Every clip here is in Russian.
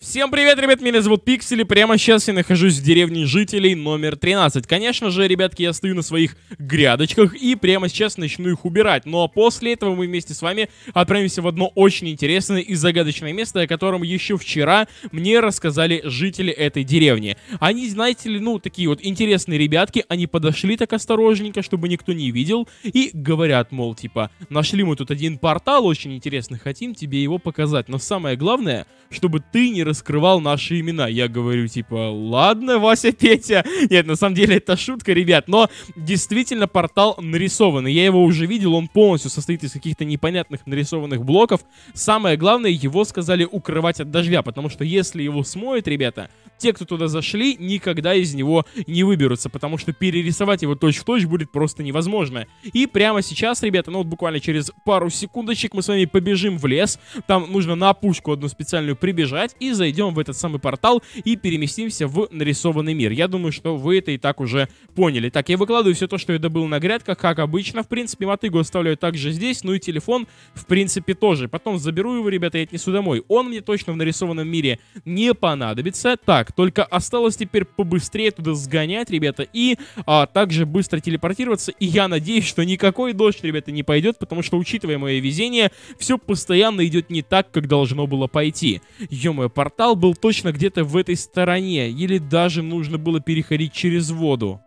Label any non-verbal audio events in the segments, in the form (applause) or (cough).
Всем привет, ребят, меня зовут Пиксели, прямо сейчас я нахожусь в деревне жителей номер 13. Конечно же, ребятки, я стою на своих грядочках и прямо сейчас начну их убирать. Но ну, а после этого мы вместе с вами отправимся в одно очень интересное и загадочное место, о котором еще вчера мне рассказали жители этой деревни. Они, знаете ли, ну, такие вот интересные ребятки, они подошли так осторожненько, чтобы никто не видел, и говорят, мол, типа, нашли мы тут один портал очень интересный, хотим тебе его показать. Но самое главное, чтобы ты не раскрывал наши имена. Я говорю, типа, ладно, Вася, (laughs) Петя. Нет, на самом деле это шутка, ребят. Но действительно портал нарисован. И я его уже видел, он полностью состоит из каких-то непонятных нарисованных блоков. Самое главное, его сказали укрывать от дождя, потому что если его смоет, ребята, те, кто туда зашли, никогда из него не выберутся, потому что перерисовать его точь-в-точь -точь будет просто невозможно. И прямо сейчас, ребята, ну вот буквально через пару секундочек мы с вами побежим в лес, там нужно на пушку одну специальную прибежать и зайдем в этот самый портал и переместимся в нарисованный мир. Я думаю, что вы это и так уже поняли. Так, я выкладываю все то, что я добыл на грядках, как обычно, в принципе, мотыгу оставляю также здесь, ну и телефон, в принципе, тоже. Потом заберу его, ребята, и отнесу домой. Он мне точно в нарисованном мире не понадобится. Так, так. Только осталось теперь побыстрее туда сгонять, ребята, и а, также быстро телепортироваться. И я надеюсь, что никакой дождь, ребята, не пойдет, потому что, учитывая мое везение, все постоянно идет не так, как должно было пойти. Ё-моё, портал был точно где-то в этой стороне, или даже нужно было переходить через воду.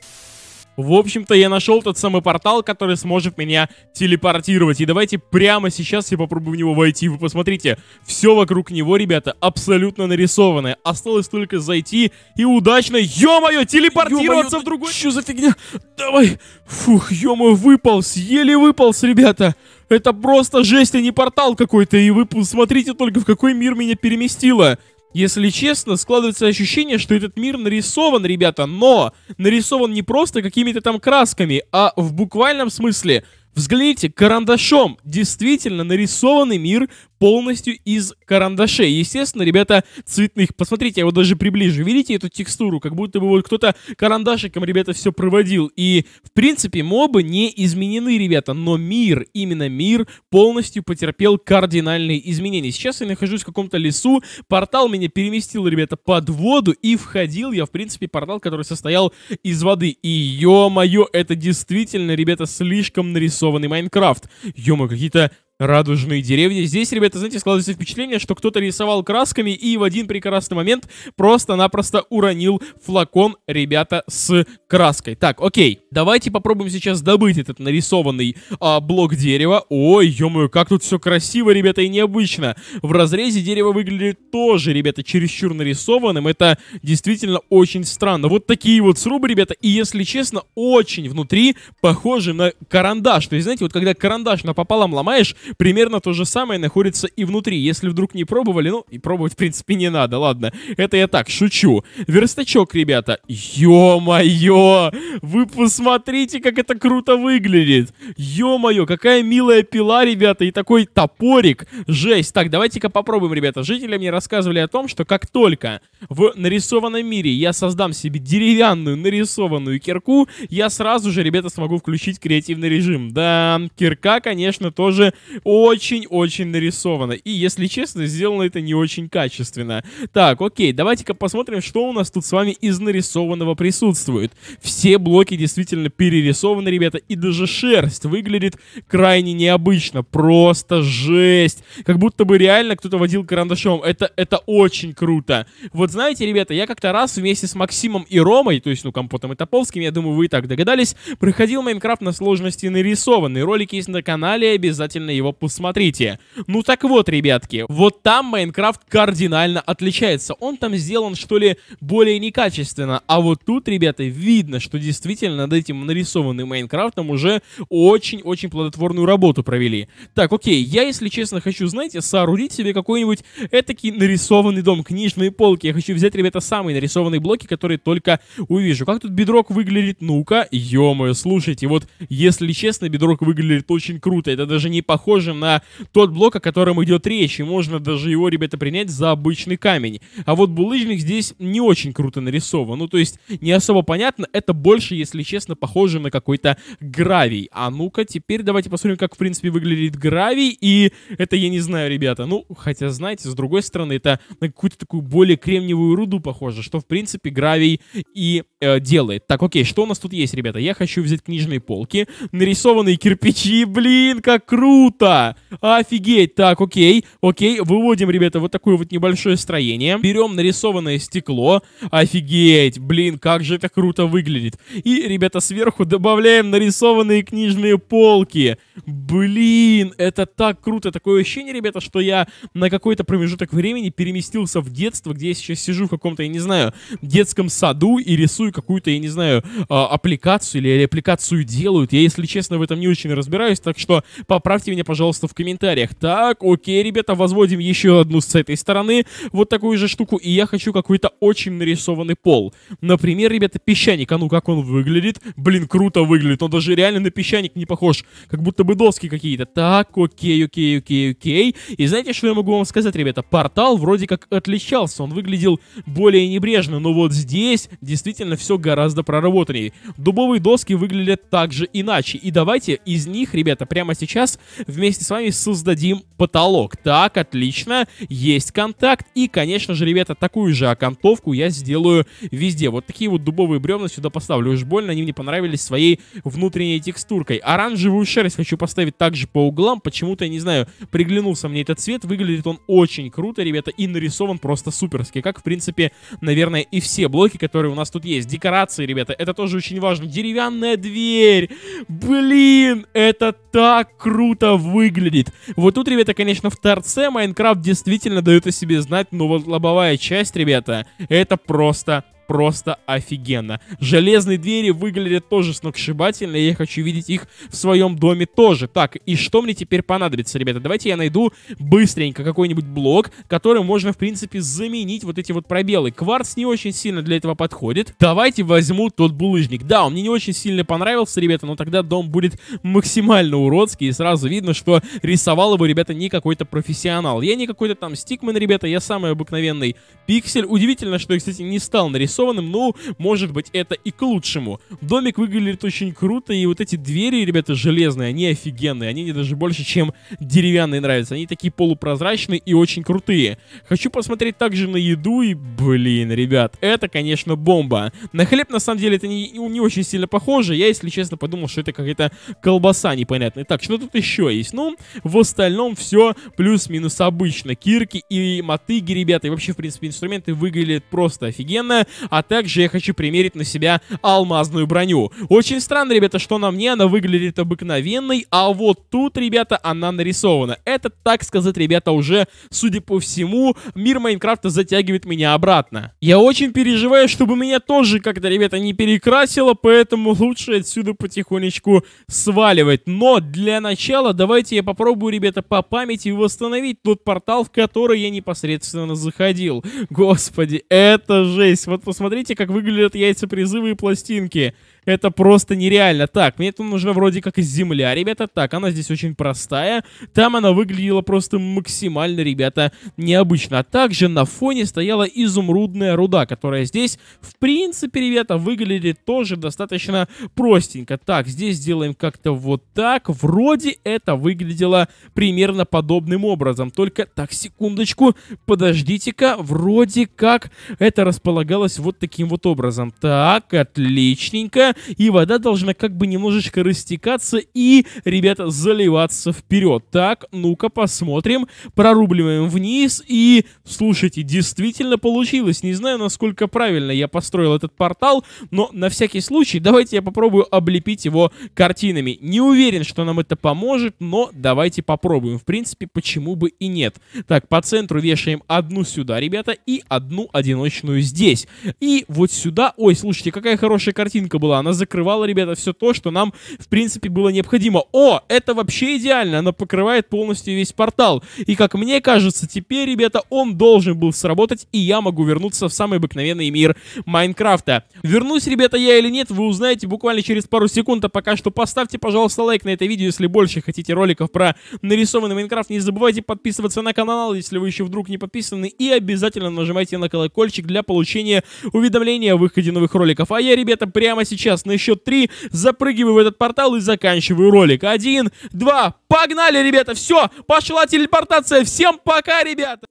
В общем-то, я нашел тот самый портал, который сможет меня телепортировать. И давайте прямо сейчас я попробую в него войти. Вы посмотрите, все вокруг него, ребята, абсолютно нарисованное. Осталось только зайти и удачно, ё-моё, телепортироваться ё в другой... Что за фигня? Давай. Фух, ё-моё, выполз, еле выполз, ребята. Это просто жесть, а не портал какой-то. И вы посмотрите только, в какой мир меня переместило. Если честно, складывается ощущение, что этот мир нарисован, ребята, но нарисован не просто какими-то там красками, а в буквальном смысле. Взгляните, карандашом действительно нарисованный мир полностью из карандашей. Естественно, ребята, цветных. Посмотрите, я его даже приближу. Видите эту текстуру? Как будто бы вот кто-то карандашиком, ребята, все проводил. И, в принципе, мобы не изменены, ребята. Но мир, именно мир, полностью потерпел кардинальные изменения. Сейчас я нахожусь в каком-то лесу. Портал меня переместил, ребята, под воду. И входил я, в принципе, портал, который состоял из воды. И, ё-моё, это действительно, ребята, слишком нарисованный Майнкрафт. Ё-моё, какие-то радужные деревья. Здесь, ребята, знаете, складывается впечатление, что кто-то рисовал красками и в один прекрасный момент просто-напросто уронил флакон, ребята, с краской. Так, окей, давайте попробуем сейчас добыть этот нарисованный а, блок дерева. Ой, ё как тут все красиво, ребята, и необычно. В разрезе дерево выглядит тоже, ребята, чересчур нарисованным. Это действительно очень странно. Вот такие вот срубы, ребята, и, если честно, очень внутри похожи на карандаш. То есть, знаете, вот когда карандаш напополам ломаешь, примерно то же самое находится и внутри. Если вдруг не пробовали, ну, и пробовать, в принципе, не надо, ладно. Это я так, шучу. Верстачок, ребята. Ё-моё! Вы посмотрите, как это круто выглядит! Ё-моё, какая милая пила, ребята, и такой топорик. Жесть. Так, давайте-ка попробуем, ребята. Жители мне рассказывали о том, что как только в нарисованном мире я создам себе деревянную нарисованную кирку, я сразу же, ребята, смогу включить креативный режим. Да, кирка, конечно, тоже очень-очень нарисовано. И, если честно, сделано это не очень качественно. Так, окей, давайте-ка посмотрим, что у нас тут с вами из нарисованного присутствует. Все блоки действительно перерисованы, ребята, и даже шерсть выглядит крайне необычно. Просто жесть. Как будто бы реально кто-то водил карандашом. Это, это очень круто. Вот знаете, ребята, я как-то раз вместе с Максимом и Ромой, то есть, ну, Компотом и Топовским, я думаю, вы и так догадались, проходил Майнкрафт на сложности нарисованный. Ролик есть на канале, обязательно его посмотрите. Ну так вот, ребятки, вот там Майнкрафт кардинально отличается. Он там сделан, что ли, более некачественно. А вот тут, ребята, видно, что действительно над этим нарисованным Майнкрафтом уже очень-очень плодотворную работу провели. Так, окей, я, если честно, хочу, знаете, соорудить себе какой-нибудь этакий нарисованный дом, книжные полки. Я хочу взять, ребята, самые нарисованные блоки, которые только увижу. Как тут бедрок выглядит? Ну-ка, ё-моё, слушайте, вот, если честно, бедрок выглядит очень круто. Это даже не похоже похожим на тот блок, о котором идет речь, и можно даже его, ребята, принять за обычный камень. А вот булыжник здесь не очень круто нарисован, ну то есть не особо понятно, это больше, если честно, похоже на какой-то гравий. А ну-ка, теперь давайте посмотрим, как в принципе выглядит гравий, и это я не знаю, ребята, ну, хотя, знаете, с другой стороны, это на какую-то такую более кремниевую руду похоже, что, в принципе, гравий и э, делает. Так, окей, что у нас тут есть, ребята? Я хочу взять книжные полки, нарисованные кирпичи, блин, как круто! круто! Офигеть! Так, окей, окей. Выводим, ребята, вот такое вот небольшое строение. Берем нарисованное стекло. Офигеть! Блин, как же это круто выглядит. И, ребята, сверху добавляем нарисованные книжные полки. Блин, это так круто. Такое ощущение, ребята, что я на какой-то промежуток времени переместился в детство, где я сейчас сижу в каком-то, я не знаю, детском саду и рисую какую-то, я не знаю, а, аппликацию или аппликацию делают. Я, если честно, в этом не очень разбираюсь, так что поправьте меня, пожалуйста, в комментариях. Так, окей, ребята, возводим еще одну с этой стороны, вот такую же штуку, и я хочу какой-то очень нарисованный пол. Например, ребята, песчаник, а ну как он выглядит? Блин, круто выглядит, он даже реально на песчаник не похож, как будто бы доски какие-то. Так, окей, окей, окей, окей. И знаете, что я могу вам сказать, ребята? Портал вроде как отличался, он выглядел более небрежно, но вот здесь действительно все гораздо проработаннее. Дубовые доски выглядят также иначе, и давайте из них, ребята, прямо сейчас вместе вместе с вами создадим потолок. Так, отлично, есть контакт. И, конечно же, ребята, такую же окантовку я сделаю везде. Вот такие вот дубовые бревна сюда поставлю. Уж больно они мне понравились своей внутренней текстуркой. Оранжевую шерсть хочу поставить также по углам. Почему-то, я не знаю, приглянулся мне этот цвет. Выглядит он очень круто, ребята, и нарисован просто суперски. Как, в принципе, наверное, и все блоки, которые у нас тут есть. Декорации, ребята, это тоже очень важно. Деревянная дверь! Блин, это так круто! выглядит. Вот тут, ребята, конечно, в торце Майнкрафт действительно дает о себе знать, но вот лобовая часть, ребята, это просто просто офигенно. Железные двери выглядят тоже сногсшибательно, и я хочу видеть их в своем доме тоже. Так, и что мне теперь понадобится, ребята? Давайте я найду быстренько какой-нибудь блок, который можно, в принципе, заменить вот эти вот пробелы. Кварц не очень сильно для этого подходит. Давайте возьму тот булыжник. Да, он мне не очень сильно понравился, ребята, но тогда дом будет максимально уродский, и сразу видно, что рисовал его, ребята, не какой-то профессионал. Я не какой-то там стикмен, ребята, я самый обыкновенный пиксель. Удивительно, что я, кстати, не стал нарисовать нарисованным, ну, может быть, это и к лучшему. Домик выглядит очень круто, и вот эти двери, ребята, железные, они офигенные, они мне даже больше, чем деревянные нравятся. Они такие полупрозрачные и очень крутые. Хочу посмотреть также на еду, и, блин, ребят, это, конечно, бомба. На хлеб, на самом деле, это не, не очень сильно похоже, я, если честно, подумал, что это какая-то колбаса непонятная. Так, что тут еще есть? Ну, в остальном все плюс-минус обычно. Кирки и мотыги, ребята, и вообще, в принципе, инструменты выглядят просто офигенно а также я хочу примерить на себя алмазную броню. Очень странно, ребята, что на мне она выглядит обыкновенной, а вот тут, ребята, она нарисована. Это, так сказать, ребята, уже, судя по всему, мир Майнкрафта затягивает меня обратно. Я очень переживаю, чтобы меня тоже как-то, ребята, не перекрасило, поэтому лучше отсюда потихонечку сваливать. Но для начала давайте я попробую, ребята, по памяти восстановить тот портал, в который я непосредственно заходил. Господи, это жесть. Вот посмотрите Смотрите, как выглядят яйца призывы и пластинки. Это просто нереально. Так, мне это нужно вроде как из земля, ребята. Так, она здесь очень простая. Там она выглядела просто максимально, ребята, необычно. А также на фоне стояла изумрудная руда, которая здесь, в принципе, ребята, выглядит тоже достаточно простенько. Так, здесь сделаем как-то вот так. Вроде это выглядело примерно подобным образом. Только, так, секундочку, подождите-ка. Вроде как это располагалось вот таким вот образом. Так, отличненько и вода должна как бы немножечко растекаться и, ребята, заливаться вперед. Так, ну-ка посмотрим. Прорубливаем вниз и, слушайте, действительно получилось. Не знаю, насколько правильно я построил этот портал, но на всякий случай давайте я попробую облепить его картинами. Не уверен, что нам это поможет, но давайте попробуем. В принципе, почему бы и нет. Так, по центру вешаем одну сюда, ребята, и одну одиночную здесь. И вот сюда... Ой, слушайте, какая хорошая картинка была она закрывала, ребята, все то, что нам, в принципе, было необходимо. О, это вообще идеально, она покрывает полностью весь портал. И, как мне кажется, теперь, ребята, он должен был сработать, и я могу вернуться в самый обыкновенный мир Майнкрафта. Вернусь, ребята, я или нет, вы узнаете буквально через пару секунд, а пока что поставьте, пожалуйста, лайк на это видео, если больше хотите роликов про нарисованный Майнкрафт. Не забывайте подписываться на канал, если вы еще вдруг не подписаны, и обязательно нажимайте на колокольчик для получения уведомления о выходе новых роликов. А я, ребята, прямо сейчас сейчас на счет 3 запрыгиваю в этот портал и заканчиваю ролик. Один, два, погнали, ребята, все, пошла телепортация, всем пока, ребята!